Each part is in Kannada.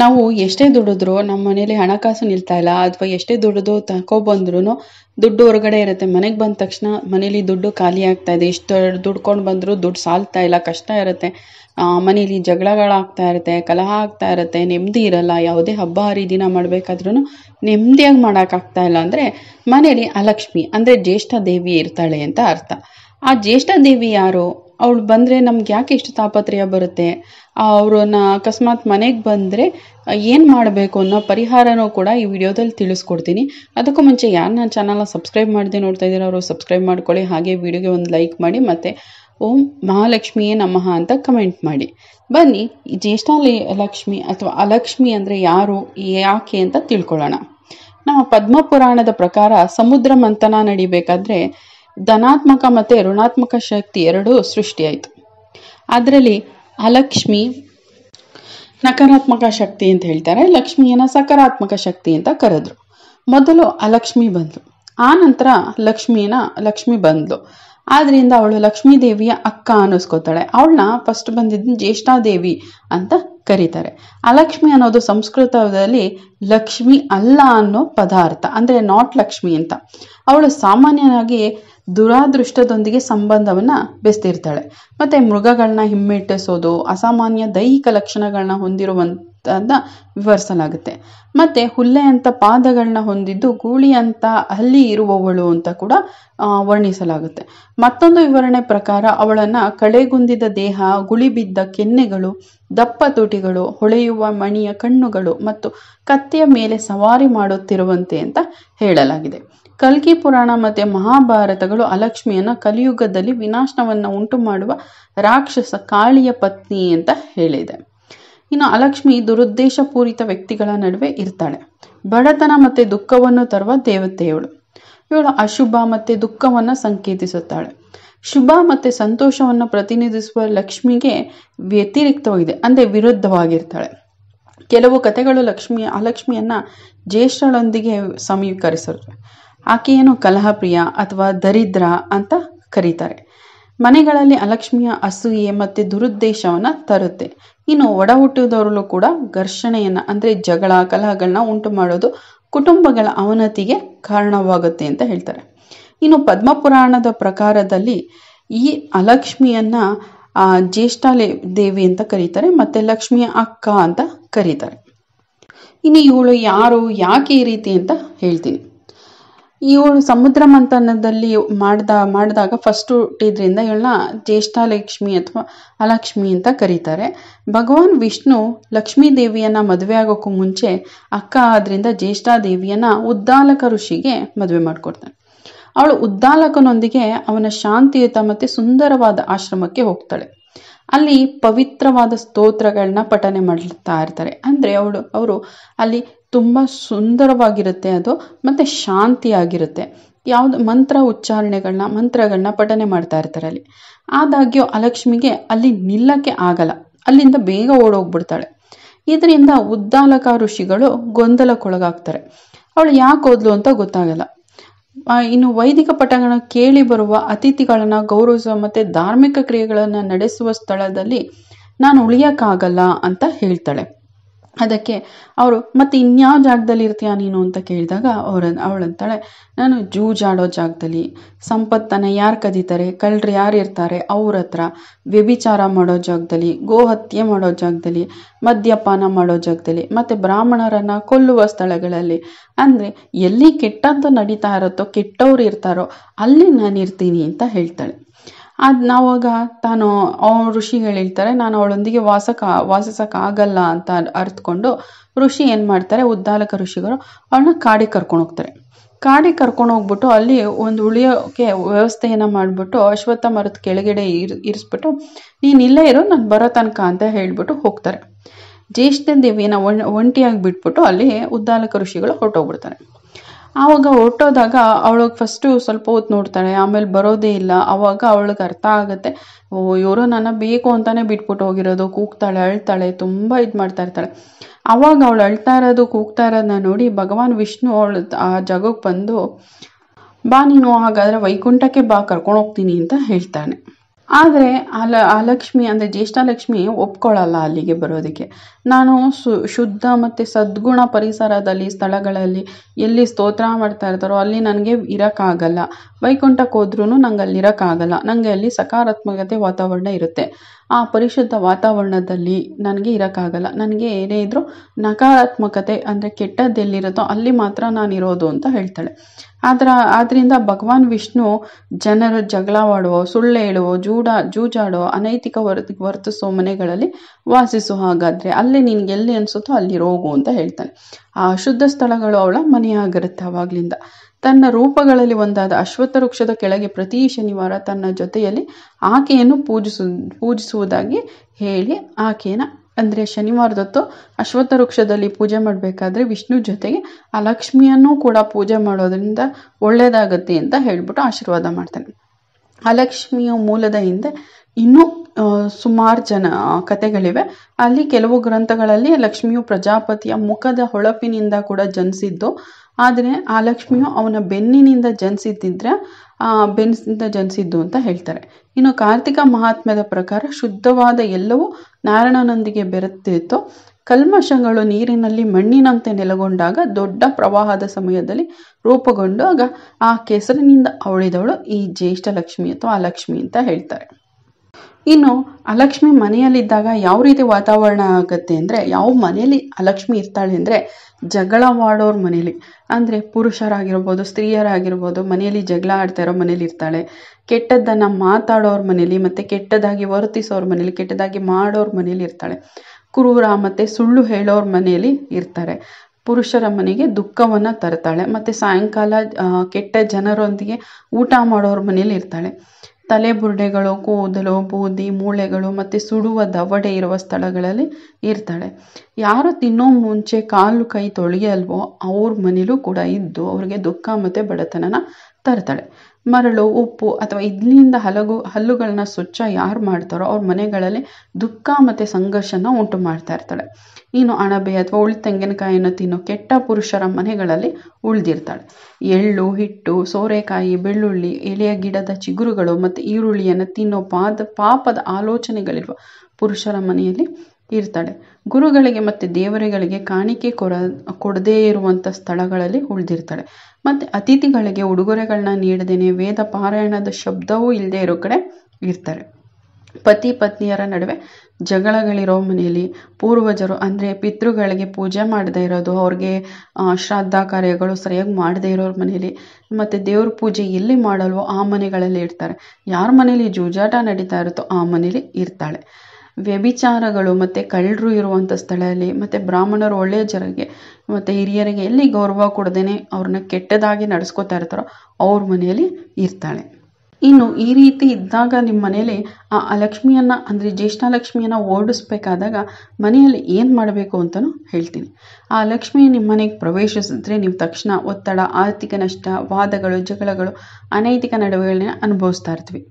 ನಾವು ಎಷ್ಟೇ ದುಡಿದ್ರು ನಮ್ಮ ಮನೇಲಿ ಹಣಕಾಸು ನಿಲ್ತಾ ಇಲ್ಲ ಅಥವಾ ಎಷ್ಟೇ ದುಡಿದು ಬಂದ್ರೂ ದುಡ್ಡು ಹೊರಗಡೆ ಇರುತ್ತೆ ಮನೆಗೆ ಬಂದ ತಕ್ಷಣ ಮನೇಲಿ ದುಡ್ಡು ಖಾಲಿ ಆಗ್ತಾ ಇದೆ ಇಷ್ಟು ದುಡ್ಕೊಂಡು ಬಂದರೂ ದುಡ್ಡು ಸಾಲ್ತಾ ಇಲ್ಲ ಕಷ್ಟ ಇರುತ್ತೆ ಮನೇಲಿ ಜಗಳಗಳಾಗ್ತಾ ಇರುತ್ತೆ ಕಲಹ ಆಗ್ತಾ ಇರುತ್ತೆ ನೆಮ್ಮದಿ ಇರಲ್ಲ ಯಾವುದೇ ಹಬ್ಬ ಹರಿದಿನ ಮಾಡಬೇಕಾದ್ರೂ ನೆಮ್ಮದಿಯಾಗಿ ಮಾಡೋಕ್ಕಾಗ್ತಾ ಇಲ್ಲ ಅಂದರೆ ಮನೇಲಿ ಅಲಕ್ಷ್ಮಿ ಅಂದರೆ ಜ್ಯೇಷ್ಠ ದೇವಿ ಇರ್ತಾಳೆ ಅಂತ ಅರ್ಥ ಆ ಜ್ಯೇಷ್ಠ ದೇವಿ ಯಾರು ಅವಳು ಬಂದರೆ ನಮ್ಗೆ ಯಾಕೆ ಇಷ್ಟು ತಾಪತ್ರಯ ಬರುತ್ತೆ ಅವ್ರನ್ನ ಅಕಸ್ಮಾತ್ ಮನೆಗೆ ಬಂದರೆ ಏನು ಮಾಡಬೇಕು ಅನ್ನೋ ಪರಿಹಾರನೂ ಕೂಡ ಈ ವಿಡಿಯೋದಲ್ಲಿ ತಿಳಿಸ್ಕೊಡ್ತೀನಿ ಅದಕ್ಕೂ ಮುಂಚೆ ಯಾರು ನನ್ನ ಚಾನಲ್ನ ಸಬ್ಸ್ಕ್ರೈಬ್ ಮಾಡದೆ ನೋಡ್ತಾ ಇದ್ದೀರೋ ಅವರು ಸಬ್ಸ್ಕ್ರೈಬ್ ಮಾಡ್ಕೊಳ್ಳಿ ಹಾಗೆ ವಿಡಿಯೋಗೆ ಒಂದು ಲೈಕ್ ಮಾಡಿ ಮತ್ತು ಓಂ ಮಹಾಲಕ್ಷ್ಮಿಯೇ ನಮಃ ಅಂತ ಕಮೆಂಟ್ ಮಾಡಿ ಬನ್ನಿ ಜ್ಯೇಷ್ಠ ಲಕ್ಷ್ಮಿ ಅಥವಾ ಅಲಕ್ಷ್ಮಿ ಅಂದರೆ ಯಾರು ಯಾಕೆ ಅಂತ ತಿಳ್ಕೊಳ್ಳೋಣ ನಮ್ಮ ಪದ್ಮ ಪುರಾಣದ ಪ್ರಕಾರ ಸಮುದ್ರ ಮಂಥನ ನಡಿಬೇಕಾದ್ರೆ ಧನಾತ್ಮಕ ಮತ್ತೆ ಋಣಾತ್ಮಕ ಶಕ್ತಿ ಎರಡು ಸೃಷ್ಟಿಯಾಯಿತು ಅದರಲ್ಲಿ ಅಲಕ್ಷ್ಮಿ ನಕಾರಾತ್ಮಕ ಶಕ್ತಿ ಅಂತ ಹೇಳ್ತಾರೆ ಲಕ್ಷ್ಮಿಯನ್ನ ಸಕಾರಾತ್ಮಕ ಶಕ್ತಿ ಅಂತ ಕರೆದ್ರು ಮೊದಲು ಅಲಕ್ಷ್ಮಿ ಬಂದ್ಲು ಆ ನಂತರ ಲಕ್ಷ್ಮಿಯನ್ನ ಲಕ್ಷ್ಮಿ ಬಂದ್ಲು ಆದ್ರಿಂದ ಅವಳು ಲಕ್ಷ್ಮೀ ದೇವಿಯ ಅಕ್ಕ ಅನ್ನಿಸ್ಕೋತಾಳೆ ಅವಳನ್ನ ಫಸ್ಟ್ ಬಂದಿದ್ದ ಜ್ಯೇಷ್ಠಾದೇವಿ ಅಂತ ಕರೀತಾರೆ ಅಲಕ್ಷ್ಮಿ ಅನ್ನೋದು ಸಂಸ್ಕೃತದಲ್ಲಿ ಲಕ್ಷ್ಮಿ ಅಲ್ಲ ಅನ್ನೋ ಪದಾರ್ಥ ಅಂದ್ರೆ ನಾಟ್ ಲಕ್ಷ್ಮಿ ಅಂತ ಅವಳು ಸಾಮಾನ್ಯವಾಗಿ ದುರಾದೃಷ್ಟದೊಂದಿಗೆ ಸಂಬಂಧವನ್ನ ಬೆಸ್ತಿರ್ತಾಳೆ ಮತ್ತೆ ಮೃಗಗಳನ್ನ ಹಿಮ್ಮೆಟ್ಟಿಸೋದು ಅಸಾಮಾನ್ಯ ದೈಹಿಕ ಲಕ್ಷಣಗಳನ್ನ ಹೊಂದಿರುವಂತ ವಿವರಿಸಲಾಗುತ್ತೆ ಮತ್ತೆ ಹುಲ್ಲೆ ಅಂತ ಪಾದಗಳನ್ನ ಹೊಂದಿದ್ದು ಗೂಳಿ ಅಂತ ಅಲ್ಲಿ ಇರುವವಳು ಅಂತ ಕೂಡ ವರ್ಣಿಸಲಾಗುತ್ತೆ ಮತ್ತೊಂದು ವಿವರಣೆ ಪ್ರಕಾರ ಅವಳನ್ನ ಕಳೆಗುಂದಿದ ದೇಹ ಗುಳಿಬಿದ್ದ ಕೆನ್ನೆಗಳು ದಪ್ಪ ತುಟಿಗಳು ಹೊಳೆಯುವ ಮಣಿಯ ಕಣ್ಣುಗಳು ಮತ್ತು ಕತ್ತೆಯ ಮೇಲೆ ಸವಾರಿ ಮಾಡುತ್ತಿರುವಂತೆ ಅಂತ ಹೇಳಲಾಗಿದೆ ಕಲ್ಕಿ ಪುರಾಣ ಮತ್ತೆ ಮಹಾಭಾರತಗಳು ಅಲಕ್ಷ್ಮಿಯನ್ನ ಕಲಿಯುಗದಲ್ಲಿ ವಿನಾಶನವನ್ನು ಉಂಟು ಮಾಡುವ ರಾಕ್ಷಸ ಕಾಳಿಯ ಪತ್ನಿ ಅಂತ ಹೇಳಿದೆ ಇನ್ನು ಅಲಕ್ಷ್ಮಿ ದುರುದ್ದೇಶಪೂರಿತ ವ್ಯಕ್ತಿಗಳ ನಡುವೆ ಇರ್ತಾಳೆ ಬಡತನ ಮತ್ತೆ ದುಃಖವನ್ನು ತರುವ ದೇವತೆಯವಳು ಇವಳು ಅಶುಭ ಮತ್ತೆ ದುಃಖವನ್ನ ಸಂಕೇತಿಸುತ್ತಾಳೆ ಶುಭ ಮತ್ತೆ ಸಂತೋಷವನ್ನು ಪ್ರತಿನಿಧಿಸುವ ಲಕ್ಷ್ಮಿಗೆ ವ್ಯತಿರಿಕ್ತವಾಗಿದೆ ಅಂದ್ರೆ ವಿರುದ್ಧವಾಗಿರ್ತಾಳೆ ಕೆಲವು ಕಥೆಗಳು ಲಕ್ಷ್ಮಿಯ ಅಲಕ್ಷ್ಮಿಯನ್ನ ಜ್ಯೇಷ್ಠಳೊಂದಿಗೆ ಸಮೀಕರಿಸಿರುತ್ತವೆ ಆಕೆಯನ್ನು ಕಲಹಪ್ರಿಯ ಅಥವಾ ದರಿದ್ರ ಅಂತ ಕರೀತಾರೆ ಮನೆಗಳಲ್ಲಿ ಅಲಕ್ಷ್ಮಿಯ ಅಸೂಯೆ ಮತ್ತು ದುರುದ್ದೇಶವನ್ನು ತರುತ್ತೆ ಇನ್ನು ಒಡ ಹುಟ್ಟಿದವರಲ್ಲೂ ಕೂಡ ಘರ್ಷಣೆಯನ್ನು ಅಂದರೆ ಜಗಳ ಕಲಹಗಳನ್ನ ಉಂಟು ಮಾಡೋದು ಕುಟುಂಬಗಳ ಅವನತಿಗೆ ಕಾರಣವಾಗುತ್ತೆ ಅಂತ ಹೇಳ್ತಾರೆ ಇನ್ನು ಪದ್ಮಪುರಾಣದ ಪ್ರಕಾರದಲ್ಲಿ ಈ ಅಲಕ್ಷ್ಮಿಯನ್ನು ಜ್ಯೇಷ್ಠ ದೇವಿ ಅಂತ ಕರೀತಾರೆ ಮತ್ತು ಲಕ್ಷ್ಮಿಯ ಅಕ್ಕ ಅಂತ ಕರೀತಾರೆ ಇನ್ನು ಇವಳು ಯಾರು ಯಾಕೆ ಈ ರೀತಿ ಅಂತ ಹೇಳ್ತೀನಿ ಇವಳು ಸಮುದ್ರ ಮಂಥನದಲ್ಲಿ ಮಾಡ್ದ ಮಾಡಿದಾಗ ಫಸ್ಟ್ ಹುಟ್ಟಿದ್ರಿಂದ ಇವಳನ್ನ ಜ್ಯೇಷ್ಠಾಲಕ್ಷ್ಮಿ ಅಥವಾ ಅಲಕ್ಷ್ಮಿ ಅಂತ ಕರೀತಾರೆ ಭಗವಾನ್ ವಿಷ್ಣು ಲಕ್ಷ್ಮೀ ದೇವಿಯನ್ನ ಮದುವೆ ಆಗೋಕ್ಕೂ ಮುಂಚೆ ಅಕ್ಕ ಆದ್ರಿಂದ ದೇವಿಯನ್ನ ಉದ್ದಾಲಕ ಋಷಿಗೆ ಮದುವೆ ಮಾಡಿಕೊಡ್ತಾನೆ ಅವಳು ಉದ್ದಾಲಕನೊಂದಿಗೆ ಅವನ ಶಾಂತಿಯುತ ಮತ್ತು ಸುಂದರವಾದ ಆಶ್ರಮಕ್ಕೆ ಹೋಗ್ತಾಳೆ ಅಲ್ಲಿ ಪವಿತ್ರವಾದ ಸ್ತೋತ್ರಗಳನ್ನ ಪಠನೆ ಮಾಡ್ತಾ ಇರ್ತಾರೆ ಅಂದ್ರೆ ಅವಳು ಅವರು ಅಲ್ಲಿ ತುಂಬ ಸುಂದರವಾಗಿರುತ್ತೆ ಅದು ಮತ್ತು ಶಾಂತಿಯಾಗಿರುತ್ತೆ ಯಾವುದು ಮಂತ್ರ ಉಚ್ಚಾರಣೆಗಳನ್ನ ಮಂತ್ರಗಳನ್ನ ಪಠನೆ ಮಾಡ್ತಾ ಇರ್ತಾರೆ ಅಲ್ಲಿ ಆದಾಗ್ಯೂ ಅಲಕ್ಷ್ಮಿಗೆ ಅಲ್ಲಿ ನಿಲ್ಲಕ್ಕೆ ಆಗಲ್ಲ ಅಲ್ಲಿಂದ ಬೇಗ ಓಡೋಗ್ಬಿಡ್ತಾಳೆ ಇದರಿಂದ ಉದ್ದಾಲಕ ಋಷಿಗಳು ಗೊಂದಲಕ್ಕೊಳಗಾಗ್ತಾರೆ ಅವಳು ಯಾಕೆ ಓದ್ಲು ಅಂತ ಗೊತ್ತಾಗಲ್ಲ ಇನ್ನು ವೈದಿಕ ಪಠಗಳನ್ನ ಕೇಳಿ ಬರುವ ಅತಿಥಿಗಳನ್ನ ಗೌರವಿಸುವ ಮತ್ತು ಧಾರ್ಮಿಕ ಕ್ರಿಯೆಗಳನ್ನು ನಡೆಸುವ ಸ್ಥಳದಲ್ಲಿ ನಾನು ಉಳಿಯೋಕ್ಕಾಗಲ್ಲ ಅಂತ ಹೇಳ್ತಾಳೆ ಅದಕ್ಕೆ ಅವರು ಮತ್ತೆ ಇನ್ಯಾವ ಜಾಗದಲ್ಲಿ ಇರ್ತೀಯ ನೀನು ಅಂತ ಕೇಳಿದಾಗ ಅವರ ಅವಳಂತಾಳೆ ನಾನು ಜೂಜಾಡೋ ಜಾಗದಲ್ಲಿ ಸಂಪತ್ತನ್ನು ಯಾರು ಕದೀತಾರೆ ಕಳ್ಳರು ಯಾರು ಇರ್ತಾರೆ ಅವ್ರ ಹತ್ರ ವ್ಯಭಿಚಾರ ಮಾಡೋ ಜಾಗದಲ್ಲಿ ಗೋಹತ್ಯೆ ಮಾಡೋ ಜಾಗದಲ್ಲಿ ಮದ್ಯಪಾನ ಮಾಡೋ ಜಾಗದಲ್ಲಿ ಮತ್ತೆ ಬ್ರಾಹ್ಮಣರನ್ನು ಕೊಲ್ಲುವ ಸ್ಥಳಗಳಲ್ಲಿ ಅಂದರೆ ಎಲ್ಲಿ ಕೆಟ್ಟದ್ದು ನಡೀತಾ ಇರುತ್ತೋ ಕೆಟ್ಟವ್ರು ಇರ್ತಾರೋ ಅಲ್ಲಿ ನಾನು ಇರ್ತೀನಿ ಅಂತ ಹೇಳ್ತಾಳೆ ಅದು ನಾವಾಗ ತಾನು ಋಷಿ ಹೇಳಿರ್ತಾರೆ ನಾನು ಅವಳೊಂದಿಗೆ ವಾಸಕ ವಾಸಿಸೋಕ್ಕಾಗಲ್ಲ ಅಂತ ಅರ್ಥಕೊಂಡು ಋಷಿ ಏನು ಮಾಡ್ತಾರೆ ಉದ್ದಾಲಕ ಋಷಿಗಳು ಅವಳನ್ನ ಕಾಡಿಗೆ ಕರ್ಕೊಂಡು ಹೋಗ್ತಾರೆ ಕಾಡಿಗೆ ಕರ್ಕೊಂಡು ಹೋಗ್ಬಿಟ್ಟು ಅಲ್ಲಿ ಒಂದು ಉಳಿಯೋಕ್ಕೆ ವ್ಯವಸ್ಥೆಯನ್ನು ಮಾಡಿಬಿಟ್ಟು ಅಶ್ವತ್ಥ ಮರದ ಕೆಳಗಡೆ ಇರ್ ಇರಿಸ್ಬಿಟ್ಟು ನೀನು ಇಲ್ಲೇ ಇರೋ ನಾನು ಬರೋ ತನಕ ಅಂತ ಹೇಳಿಬಿಟ್ಟು ಹೋಗ್ತಾರೆ ಜ್ಯೇಷ್ಠ ದೇವಿಯನ್ನು ಒಂಟಿಯಾಗಿ ಬಿಟ್ಬಿಟ್ಟು ಅಲ್ಲಿ ಉದ್ದಾಲಕ ಋಷಿಗಳು ಹೊರಟೋಗ್ಬಿಡ್ತಾರೆ ಆವಾಗ ಹೊರಟೋದಾಗ ಅವಳಿಗೆ ಫಸ್ಟು ಸ್ವಲ್ಪ ಹೊತ್ತು ನೋಡ್ತಾಳೆ ಆಮೇಲೆ ಬರೋದೇ ಇಲ್ಲ ಆವಾಗ ಅವಳಿಗೆ ಅರ್ಥ ಆಗುತ್ತೆ ಓ ಇವರು ನನ್ನ ಬೇಕು ಅಂತಲೇ ಬಿಟ್ಬಿಟ್ಟು ಹೋಗಿರೋದು ಕೂಗ್ತಾಳೆ ಅಳ್ತಾಳೆ ತುಂಬ ಇದು ಮಾಡ್ತಾ ಇರ್ತಾಳೆ ಆವಾಗ ಅವಳು ಅಳ್ತಾ ಇರೋದು ಕೂಗ್ತಾ ಇರೋದನ್ನ ನೋಡಿ ಭಗವಾನ್ ವಿಷ್ಣು ಅವಳು ಆ ಜಾಗಕ್ಕೆ ಬಂದು ಬಾ ನೀನು ಹಾಗಾದ್ರೆ ವೈಕುಂಠಕ್ಕೆ ಬಾ ಕರ್ಕೊಂಡು ಹೋಗ್ತೀನಿ ಅಂತ ಹೇಳ್ತಾನೆ ಆದರೆ ಅಲ ಆ ಲಕ್ಷ್ಮಿ ಅಂದರೆ ಲಕ್ಷ್ಮಿ ಒಪ್ಕೊಳ್ಳಲ್ಲ ಅಲ್ಲಿಗೆ ಬರೋದಕ್ಕೆ ನಾನು ಸು ಶುದ್ಧ ಮತ್ತು ಸದ್ಗುಣ ಪರಿಸರದಲ್ಲಿ ಸ್ಥಳಗಳಲ್ಲಿ ಎಲ್ಲಿ ಸ್ತೋತ್ರ ಮಾಡ್ತಾ ಇರ್ತಾರೋ ಅಲ್ಲಿ ನನಗೆ ಇರೋಕ್ಕಾಗಲ್ಲ ವೈಕುಂಠಕ್ಕೆ ಹೋದ್ರೂ ನಂಗೆ ಅಲ್ಲಿ ಇರೋಕ್ಕಾಗಲ್ಲ ನನಗೆ ಅಲ್ಲಿ ಸಕಾರಾತ್ಮಕತೆ ವಾತಾವರಣ ಇರುತ್ತೆ ಆ ಪರಿಶುದ್ಧ ವಾತಾವರಣದಲ್ಲಿ ನನಗೆ ಇರೋಕ್ಕಾಗಲ್ಲ ನನಗೆ ಏನೇ ಇದ್ದರೂ ನಕಾರಾತ್ಮಕತೆ ಅಂದರೆ ಕೆಟ್ಟದ್ದೆಲ್ಲಿರುತ್ತೋ ಅಲ್ಲಿ ಮಾತ್ರ ನಾನು ಇರೋದು ಅಂತ ಹೇಳ್ತಾಳೆ ಆದ್ರ ಆದ್ರಿಂದ ಭಗವಾನ್ ವಿಷ್ಣು ಜನರು ಜಗಳವಾಡುವ ಸುಳ್ಳು ಹೇಳುವ ಜೂಡ ಜೂಜಾಡೋ ಅನೈತಿಕ ವರ್ ವರ್ತಿಸೋ ಮನೆಗಳಲ್ಲಿ ವಾಸಿಸೋ ಹಾಗಾದ್ರೆ ಅಲ್ಲಿ ನಿನ್ಗೆ ಎಲ್ಲಿ ಅನ್ಸುತ್ತೋ ಅಲ್ಲಿ ರೋಗು ಅಂತ ಹೇಳ್ತಾನೆ ಆ ಅಶುದ್ಧ ಸ್ಥಳಗಳು ಅವಳ ಮನೆಯಾಗಿರುತ್ತೆ ಅವಾಗ್ಲಿಂದ ತನ್ನ ರೂಪಗಳಲ್ಲಿ ಒಂದಾದ ಅಶ್ವತ್ಥ ವೃಕ್ಷದ ಕೆಳಗೆ ಪ್ರತಿ ಶನಿವಾರ ತನ್ನ ಜೊತೆಯಲ್ಲಿ ಆಕೆಯನ್ನು ಪೂಜಿಸು ಪೂಜಿಸುವುದಾಗಿ ಹೇಳಿ ಆಕೆಯನ್ನ ಅಂದರೆ ಶನಿವಾರದತ್ತು ಅಶ್ವತ್ಥ ವೃಕ್ಷದಲ್ಲಿ ಪೂಜೆ ಮಾಡಬೇಕಾದ್ರೆ ವಿಷ್ಣು ಜೊತೆಗೆ ಆ ಲಕ್ಷ್ಮಿಯನ್ನೂ ಕೂಡ ಪೂಜೆ ಮಾಡೋದ್ರಿಂದ ಒಳ್ಳೇದಾಗುತ್ತೆ ಅಂತ ಹೇಳಿಬಿಟ್ಟು ಆಶೀರ್ವಾದ ಮಾಡ್ತಾನೆ ಆ ಲಕ್ಷ್ಮಿಯ ಮೂಲದ ಹಿಂದೆ ಇನ್ನೂ ಸುಮಾರು ಜನ ಕಥೆಗಳಿವೆ ಅಲ್ಲಿ ಕೆಲವು ಗ್ರಂಥಗಳಲ್ಲಿ ಲಕ್ಷ್ಮಿಯು ಪ್ರಜಾಪತಿಯ ಮುಖದ ಹೊಳಪಿನಿಂದ ಕೂಡ ಜನಿಸಿದ್ದು ಆದರೆ ಆ ಲಕ್ಷ್ಮಿಯು ಅವನ ಬೆನ್ನಿನಿಂದ ಜನಿಸಿದ್ದಿದ್ರೆ ಬೆನ್ನಿಂದ ಜನಿಸಿದ್ದು ಅಂತ ಹೇಳ್ತಾರೆ ಇನ್ನು ಕಾರ್ತಿಕ ಮಹಾತ್ಮ್ಯದ ಪ್ರಕಾರ ಶುದ್ಧವಾದ ಎಲ್ಲವೂ ನಾರಾಯಣನೊಂದಿಗೆ ಬೆರೆತಿತ್ತು ಕಲ್ಮಶಗಳು ನೀರಿನಲ್ಲಿ ಮಣ್ಣಿನಂತೆ ನೆಲೆಗೊಂಡಾಗ ದೊಡ್ಡ ಪ್ರವಾಹದ ಸಮಯದಲ್ಲಿ ರೂಪುಗೊಂಡಾಗ ಆ ಕೆಸರಿನಿಂದ ಅವಳಿದವಳು ಈ ಜ್ಯೇಷ್ಠ ಲಕ್ಷ್ಮಿ ಅಥವಾ ಆ ಲಕ್ಷ್ಮಿ ಅಂತ ಹೇಳ್ತಾರೆ ಇನ್ನು ಅಲಕ್ಷ್ಮಿ ಮನೆಯಲ್ಲಿದ್ದಾಗ ಯಾವ ರೀತಿ ವಾತಾವರಣ ಆಗುತ್ತೆ ಅಂದರೆ ಯಾವ ಮನೆಯಲ್ಲಿ ಅಲಕ್ಷ್ಮಿ ಇರ್ತಾಳೆ ಅಂದರೆ ಜಗಳವಾಡೋರ ಮನೇಲಿ ಅಂದರೆ ಪುರುಷರಾಗಿರ್ಬೋದು ಸ್ತ್ರೀಯರಾಗಿರ್ಬೋದು ಮನೆಯಲ್ಲಿ ಜಗಳ ಆಡ್ತಾ ಇರೋ ಮನೇಲಿ ಇರ್ತಾಳೆ ಕೆಟ್ಟದ್ದನ್ನು ಮಾತಾಡೋರ ಮನೇಲಿ ಮತ್ತು ಕೆಟ್ಟದಾಗಿ ವರ್ತಿಸೋರ ಮನೇಲಿ ಕೆಟ್ಟದಾಗಿ ಮಾಡೋರ ಮನೇಲಿ ಇರ್ತಾಳೆ ಕ್ರೂರ ಮತ್ತು ಸುಳ್ಳು ಹೇಳೋರ ಮನೆಯಲ್ಲಿ ಇರ್ತಾರೆ ಪುರುಷರ ಮನೆಗೆ ದುಃಖವನ್ನು ತರ್ತಾಳೆ ಮತ್ತು ಸಾಯಂಕಾಲ ಕೆಟ್ಟ ಜನರೊಂದಿಗೆ ಊಟ ಮಾಡೋರ ಮನೇಲಿ ಇರ್ತಾಳೆ ತಲೆ ಬುರ್ಡೆಗಳು ಕೂದಲು ಬೂದಿ ಮೂಳೆಗಳು ಮತ್ತೆ ಸುಡುವ ದವಡೆ ಇರುವ ಸ್ಥಳಗಳಲ್ಲಿ ಇರ್ತಾಳೆ ಯಾರು ತಿನ್ನೋ ಮುಂಚೆ ಕಾಲು ಕೈ ತೊಳೆಯಲ್ವೋ ಅವ್ರ ಮನೇಲೂ ಕೂಡ ಇದ್ದು ಅವ್ರಿಗೆ ದುಃಖ ಮತ್ತೆ ಬಡತನನ ತರ್ತಾಳೆ ಮರಳು ಉಪ್ಪು ಅಥವಾ ಇಡ್ಲಿಯಿಂದ ಹಲಗು ಹಲ್ಲುಗಳನ್ನ ಸ್ವಚ್ಛ ಯಾರು ಮಾಡ್ತಾರೋ ಅವ್ರ ಮನೆಗಳಲ್ಲಿ ದುಃಖ ಮತ್ತು ಸಂಘರ್ಷನ ಉಂಟು ಮಾಡ್ತಾ ಇರ್ತಾಳೆ ಇನ್ನು ಅಣಬೆ ಅಥವಾ ಉಳಿ ತೆಂಗಿನಕಾಯಿಯನ್ನು ತಿನ್ನೋ ಕೆಟ್ಟ ಪುರುಷರ ಮನೆಗಳಲ್ಲಿ ಉಳಿದಿರ್ತಾಳೆ ಎಳ್ಳು ಹಿಟ್ಟು ಸೋರೆಕಾಯಿ ಬೆಳ್ಳುಳ್ಳಿ ಎಲೆಯ ಗಿಡದ ಚಿಗುರುಗಳು ಮತ್ತು ಈರುಳ್ಳಿಯನ್ನು ತಿನ್ನೋ ಪಾದ ಪಾಪದ ಆಲೋಚನೆಗಳಿರುವ ಪುರುಷರ ಮನೆಯಲ್ಲಿ ಇರ್ತಾಳೆ ಗುರುಗಳಿಗೆ ಮತ್ತೆ ದೇವರುಗಳಿಗೆ ಕಾಣಿಕೆ ಕೊರ ಕೊಡದೇ ಇರುವಂಥ ಸ್ಥಳಗಳಲ್ಲಿ ಉಳಿದಿರ್ತಾಳೆ ಮತ್ತೆ ಅತಿಥಿಗಳಿಗೆ ಉಡುಗೊರೆಗಳನ್ನ ನೀಡದೇನೆ ವೇದ ಪಾರಾಯಣದ ಶಬ್ದವೂ ಇಲ್ಲದೆ ಇರೋ ಕಡೆ ಇರ್ತಾರೆ ಪತಿ ಪತ್ನಿಯರ ನಡುವೆ ಜಗಳಗಳಿರೋ ಮನೆಯಲ್ಲಿ ಪೂರ್ವಜರು ಅಂದರೆ ಪಿತೃಗಳಿಗೆ ಪೂಜೆ ಮಾಡದೇ ಇರೋದು ಅವ್ರಿಗೆ ಶ್ರಾದ್ದ ಕಾರ್ಯಗಳು ಸರಿಯಾಗಿ ಮಾಡದೇ ಇರೋರ ಮನೆಯಲ್ಲಿ ಮತ್ತೆ ದೇವ್ರ ಪೂಜೆ ಎಲ್ಲಿ ಮಾಡಲ್ವೋ ಆ ಮನೆಗಳಲ್ಲಿ ಇರ್ತಾರೆ ಯಾರ ಮನೇಲಿ ಜೂಜಾಟ ನಡೀತಾ ಇರುತ್ತೋ ಆ ಮನೇಲಿ ಇರ್ತಾಳೆ ವ್ಯಭಿಚಾರಗಳು ಮತ್ತು ಕಳ್ಳರು ಇರುವಂಥ ಸ್ಥಳದಲ್ಲಿ ಮತ್ತೆ ಬ್ರಾಹ್ಮಣರು ಒಳ್ಳೆಯ ಜನರಿಗೆ ಮತ್ತು ಹಿರಿಯರಿಗೆ ಎಲ್ಲಿ ಗೌರವ ಕೊಡದೇನೆ ಅವ್ರನ್ನ ಕೆಟ್ಟದಾಗಿ ನಡೆಸ್ಕೋತಾ ಇರ್ತಾರೋ ಅವ್ರ ಮನೆಯಲ್ಲಿ ಇರ್ತಾಳೆ ಇನ್ನು ಈ ರೀತಿ ಇದ್ದಾಗ ನಿಮ್ಮ ಮನೇಲಿ ಆ ಲಕ್ಷ್ಮಿಯನ್ನು ಅಂದರೆ ಲಕ್ಷ್ಮಿಯನ್ನ ಓಡಿಸ್ಬೇಕಾದಾಗ ಮನೆಯಲ್ಲಿ ಏನು ಮಾಡಬೇಕು ಅಂತಲೂ ಹೇಳ್ತೀನಿ ಆ ಲಕ್ಷ್ಮಿ ನಿಮ್ಮ ಮನೆಗೆ ಪ್ರವೇಶಿಸಿದ್ರೆ ನೀವು ತಕ್ಷಣ ಒತ್ತಡ ಆರ್ಥಿಕ ನಷ್ಟ ವಾದಗಳು ಜಗಳಗಳು ಅನೈತಿಕ ನಡುವೆಗಳನ್ನ ಅನುಭವಿಸ್ತಾ ಇರ್ತೀವಿ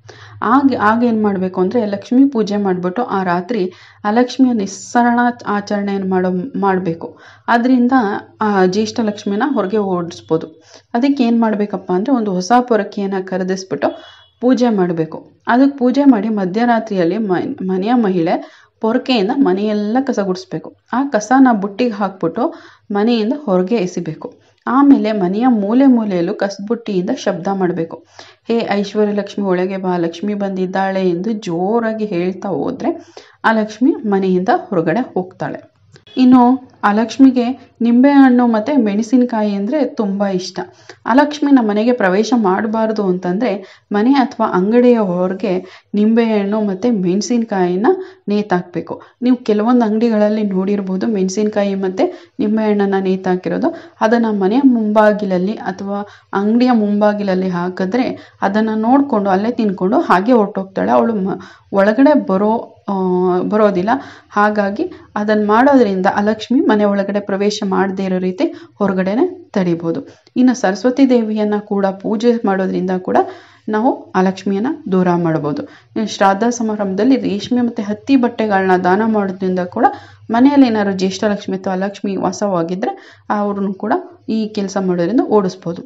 ಆಗ ಏನು ಮಾಡಬೇಕು ಅಂದರೆ ಲಕ್ಷ್ಮಿ ಪೂಜೆ ಮಾಡಿಬಿಟ್ಟು ಆ ರಾತ್ರಿ ಆ ಲಕ್ಷ್ಮಿಯ ನಿಸ್ಸರಣ ಆಚರಣೆಯನ್ನು ಮಾಡೋ ಮಾಡಬೇಕು ಅದರಿಂದ ಆ ಜ್ಯೇಷ್ಠ ಲಕ್ಷ್ಮಿನ ಹೊರಗೆ ಓಡಿಸ್ಬೋದು ಅದಕ್ಕೆ ಏನು ಮಾಡಬೇಕಪ್ಪ ಅಂದರೆ ಒಂದು ಹೊಸ ಪೊರಕೆಯನ್ನು ಕರೆದಿಸ್ಬಿಟ್ಟು ಪೂಜೆ ಮಾಡಬೇಕು ಅದಕ್ಕೆ ಪೂಜೆ ಮಾಡಿ ಮಧ್ಯರಾತ್ರಿಯಲ್ಲಿ ಮನೆಯ ಮಹಿಳೆ ಪೊರಕೆಯಿಂದ ಮನೆಯೆಲ್ಲ ಕಸ ಗುಡಿಸ್ಬೇಕು ಆ ಕಸನ ಬುಟ್ಟಿಗೆ ಹಾಕ್ಬಿಟ್ಟು ಮನೆಯಿಂದ ಹೊರಗೆ ಎಸಿಬೇಕು ಆಮೇಲೆ ಮನೆಯ ಮೂಲೆ ಮೂಲೆಯಲ್ಲೂ ಕಸಬುಟ್ಟಿಯಿಂದ ಶಬ್ದ ಮಾಡಬೇಕು ಹೇ ಐಶ್ವರ್ಯ ಲಕ್ಷ್ಮಿ ಒಳಗೆ ಬಾ ಲಕ್ಷ್ಮಿ ಬಂದಿದ್ದಾಳೆ ಎಂದು ಜೋರಾಗಿ ಹೇಳ್ತಾ ಹೋದ್ರೆ ಆ ಲಕ್ಷ್ಮಿ ಮನೆಯಿಂದ ಹೊರಗಡೆ ಹೋಗ್ತಾಳೆ ಇನ್ನು ಆ ಲಕ್ಷ್ಮಿಗೆ ನಿಂಬೆಹಣ್ಣು ಮತ್ತೆ ಮೆಣಸಿನಕಾಯಿ ಅಂದ್ರೆ ತುಂಬಾ ಇಷ್ಟ ಆ ಲಕ್ಷ್ಮಿ ನಮ್ಮ ಮನೆಗೆ ಪ್ರವೇಶ ಮಾಡಬಾರ್ದು ಅಂತಂದ್ರೆ ಮನೆ ಅಥವಾ ಅಂಗಡಿಯ ಹೊರಗೆ ನಿಂಬೆಹಣ್ಣು ಮತ್ತೆ ಮೆಣಸಿನಕಾಯಿನ ನೇತಾಕಬೇಕು ನೀವು ಕೆಲವೊಂದು ಅಂಗಡಿಗಳಲ್ಲಿ ನೋಡಿರ್ಬೋದು ಮೆಣಸಿನಕಾಯಿ ಮತ್ತು ನಿಂಬೆಹಣ್ಣನ್ನು ನೇತಾಕಿರೋದು ಅದನ್ನ ಮನೆಯ ಮುಂಬಾಗಿಲಲ್ಲಿ ಅಥವಾ ಅಂಗಡಿಯ ಮುಂಬಾಗಿಲಲ್ಲಿ ಹಾಕಿದ್ರೆ ಅದನ್ನ ನೋಡಿಕೊಂಡು ಅಲ್ಲೇ ತಿನ್ಕೊಂಡು ಹಾಗೆ ಹೊರಟೋಗ್ತಾಳೆ ಅವಳು ಮ ಒಳಗಡೆ ಬರೋ ಬರೋದಿಲ್ಲ ಹಾಗಾಗಿ ಅದನ್ನು ಮಾಡೋದರಿಂದ ಅಲಕ್ಷ್ಮಿ ಮನೆ ಒಳಗಡೆ ಪ್ರವೇಶ ಮಾಡದೇ ಇರೋ ರೀತಿ ಹೊರಗಡೆನೆ ತಡಿಬೋದು ಇನ್ನು ಸರಸ್ವತಿ ದೇವಿಯನ್ನು ಕೂಡ ಪೂಜೆ ಮಾಡೋದ್ರಿಂದ ಕೂಡ ನಾವು ಅಲಕ್ಷ್ಮಿಯನ್ನು ದೂರ ಮಾಡ್ಬೋದು ಶ್ರಾದ್ದ ಸಮಾರಂಭದಲ್ಲಿ ರೇಷ್ಮೆ ಮತ್ತು ಹತ್ತಿ ಬಟ್ಟೆಗಳನ್ನ ದಾನ ಮಾಡೋದ್ರಿಂದ ಕೂಡ ಮನೆಯಲ್ಲಿ ಏನಾದ್ರು ಜ್ಯೇಷ್ಠ ಲಕ್ಷ್ಮಿ ಅಥವಾ ಲಕ್ಷ್ಮಿ ವಾಸವಾಗಿದ್ದರೆ ಅವ್ರನ್ನು ಕೂಡ ಈ ಕೆಲಸ ಮಾಡೋದ್ರಿಂದ ಓಡಿಸ್ಬೋದು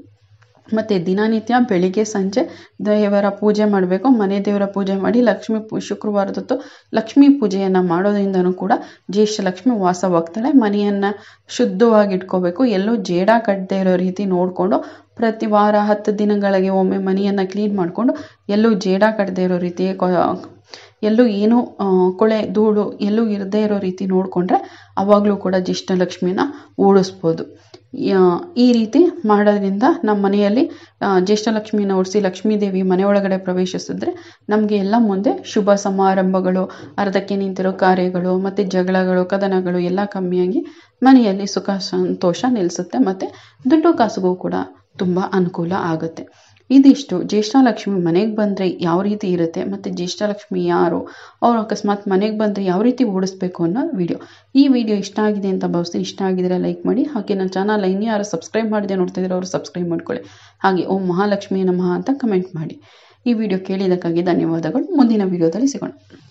ಮತ್ತು ದಿನನಿತ್ಯ ಬೆಳಿಗ್ಗೆ ಸಂಜೆ ದೇವರ ಪೂಜೆ ಮಾಡಬೇಕು ಮನೆ ದೇವರ ಪೂಜೆ ಮಾಡಿ ಲಕ್ಷ್ಮೀ ಪೂ ಶುಕ್ರವಾರದತ್ತು ಲಕ್ಷ್ಮೀ ಪೂಜೆಯನ್ನು ಮಾಡೋದ್ರಿಂದನೂ ಕೂಡ ಲಕ್ಷ್ಮಿ ವಾಸವಾಗ್ತಾಳೆ ಮನೆಯನ್ನು ಶುದ್ಧವಾಗಿಟ್ಕೋಬೇಕು ಎಲ್ಲೂ ಜೇಡ ಕಟ್ಟದೇ ಇರೋ ರೀತಿ ನೋಡಿಕೊಂಡು ಪ್ರತಿ ವಾರ ಹತ್ತು ದಿನಗಳಿಗೆ ಒಮ್ಮೆ ಮನೆಯನ್ನು ಕ್ಲೀನ್ ಮಾಡಿಕೊಂಡು ಎಲ್ಲೂ ಜೇಡ ಕಟ್ಟದೇ ಇರೋ ರೀತಿ ಎಲ್ಲೂ ಏನೂ ಕೊಳೆ ಧೂಳು ಎಲ್ಲೂ ಇರದೇ ಇರೋ ರೀತಿ ನೋಡಿಕೊಂಡ್ರೆ ಅವಾಗಲೂ ಕೂಡ ಜ್ಯೇಷ್ಠಲಕ್ಷ್ಮಿನ ಓಡಿಸ್ಬೋದು ಈ ರೀತಿ ಮಾಡೋದ್ರಿಂದ ನಮ್ಮ ಮನೆಯಲ್ಲಿ ಜ್ಯೇಷ್ಠ ಲಕ್ಷ್ಮೀ ಉಡಿಸಿ ಲಕ್ಷ್ಮೀದೇವಿ ಒಳಗಡೆ ಪ್ರವೇಶಿಸಿದ್ರೆ ನಮಗೆ ಎಲ್ಲ ಮುಂದೆ ಶುಭ ಸಮಾರಂಭಗಳು ಅರ್ಧಕ್ಕೆ ನಿಂತಿರೋ ಕಾರ್ಯಗಳು ಮತ್ತು ಜಗಳಗಳು ಕದನಗಳು ಎಲ್ಲ ಕಮ್ಮಿಯಾಗಿ ಮನೆಯಲ್ಲಿ ಸುಖ ಸಂತೋಷ ನಿಲ್ಲಿಸುತ್ತೆ ಮತ್ತು ದುಡ್ಡು ಕಾಸುಗೂ ಕೂಡ ತುಂಬ ಅನುಕೂಲ ಆಗುತ್ತೆ ಇದಿಷ್ಟು ಲಕ್ಷ್ಮಿ ಮನೆಗೆ ಬಂದರೆ ಯಾವ ರೀತಿ ಇರುತ್ತೆ ಮತ್ತು ಜ್ಯೇಷ್ಠಾಲಕ್ಷ್ಮಿ ಯಾರು ಅವ್ರು ಅಕಸ್ಮಾತ್ ಮನೆಗೆ ಬಂದರೆ ಯಾವ ರೀತಿ ಓಡಿಸ್ಬೇಕು ಅನ್ನೋ ವಿಡಿಯೋ ಈ ವಿಡಿಯೋ ಇಷ್ಟ ಆಗಿದೆ ಅಂತ ಭಾವಿಸ್ತೀನಿ ಇಷ್ಟ ಆಗಿದ್ರೆ ಲೈಕ್ ಮಾಡಿ ಹಾಗೆ ನನ್ನ ಚಾನಲ್ ಇನ್ನೂ ಯಾರು ಸಬ್ಸ್ಕ್ರೈಬ್ ಮಾಡಿದೆ ನೋಡ್ತಿದ್ರೆ ಅವರು ಸಬ್ಸ್ಕ್ರೈಬ್ ಮಾಡ್ಕೊಳ್ಳಿ ಹಾಗೆ ಓಂ ಮಹಾಲಕ್ಷ್ಮಿ ನಮಃ ಅಂತ ಕಮೆಂಟ್ ಮಾಡಿ ಈ ವಿಡಿಯೋ ಕೇಳಿದ್ದಕ್ಕಾಗಿ ಧನ್ಯವಾದಗಳು ಮುಂದಿನ ವಿಡಿಯೋದಲ್ಲಿ ಸಿಗೋಣ